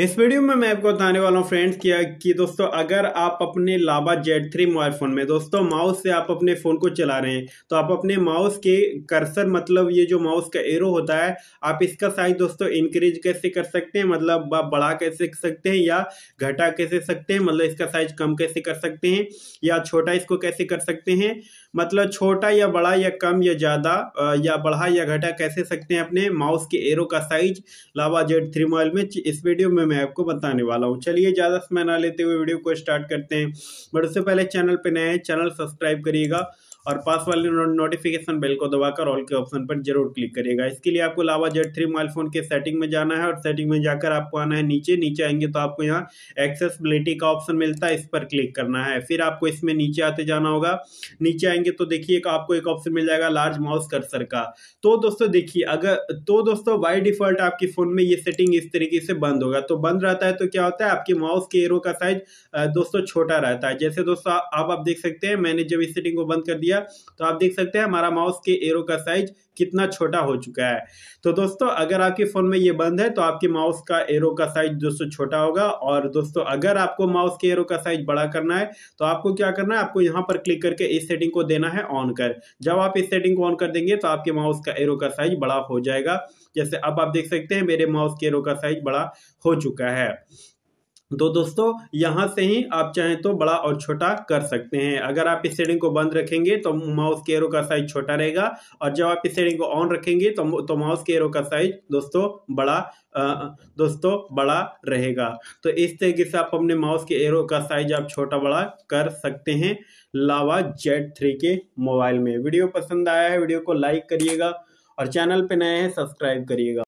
इस वीडियो में मैं आपको बताने वाला हूँ फ्रेंड्स कि, कि दोस्तों अगर आप अपने लाभा जेड थ्री मोबाइल फ़ोन में दोस्तों माउस से आप अपने फ़ोन को चला रहे हैं तो आप अपने माउस के कर्सर मतलब ये जो माउस का एरो होता है आप इसका साइज दोस्तों इंक्रीज कैसे कर सकते हैं मतलब आप बढ़ा कैसे कर सकते हैं या घटा कैसे सकते हैं मतलब इसका साइज कम कैसे कर सकते हैं या छोटा इसको कैसे कर सकते हैं मतलब छोटा या बड़ा या कम या ज़्यादा या बढ़ा या घटा कैसे सकते हैं अपने माउस के एरो का साइज लाबा जेड थ्री मोबाइल में इस वीडियो में में मैं आपको बताने वाला हूँ चलिए ज़्यादा समय ना लेते हुए वीडियो को स्टार्ट करते हैं बट उससे पहले चैनल पर नए हैं चैनल सब्सक्राइब करिएगा और पास वाले नोटिफिकेशन बेल को दबाकर ऑल के ऑप्शन पर जरूर क्लिक करिएगा इसके लिए आपको Lava Z three mobile phone के सेटिंग में जाना है और सेटिंग में जाकर आपको आना है नीचे नीचे आएंगे तो आपको यहाँ एक्सेसबिलिटी का ऑप्शन मिलता है इस पर क्लिक करना है फिर आपको इसमें नीचे आते जाना होगा नीचे आएंगे तो देखिए आपको एक ऑप्शन मिल जाएगा लार्ज माउस कर्सर का तो दोस्तों देखिए अगर तो दोस्तों बाई डिफॉल्ट आपके फोन में ये सेटिंग इस तरीके से बंद होगा तो बंद रहता है तो क्या होता है आपके माउस के एरो का साइज दोस्तों छोटा रहता है जैसे दोस्तों आप देख सकते हैं मैंने जब इस सेटिंग को बंद कर दिया दिया तो आप देख सकते हैं हमारा माउस के एरो का साइज कितना छोटा हो चुका है तो दोस्तों अगर आपके फ़ोन में ये बंद है तो आपके माउस का एरो का साइज दोस्तों छोटा होगा और दोस्तों अगर आपको माउस के एरो का साइज बड़ा करना है तो आपको क्या करना है आपको यहाँ पर क्लिक करके इस सेटिंग को देना है ऑन कर जब आप इस सेटिंग को ऑन कर देंगे तो आपके माउस का एरो का साइज बड़ा हो जाएगा जैसे अब आप देख सकते हैं मेरे माउस के एरो का साइज बड़ा हो चुका है तो दोस्तों यहाँ से ही आप चाहें तो बड़ा और छोटा कर सकते हैं अगर आप इस सेटिंग को बंद रखेंगे तो माउस के एरो का साइज छोटा रहेगा और जब आप इस सेटिंग को ऑन रखेंगे तो तो माउस के एरो का साइज दोस्तों बड़ा आ, दोस्तों बड़ा रहेगा तो इस तरीके से आप अपने माउस के एरो का साइज आप छोटा बड़ा कर सकते हैं लावा जेड थ्री के मोबाइल में वीडियो पसंद आया है वीडियो को लाइक करिएगा और चैनल पर नए हैं सब्सक्राइब करिएगा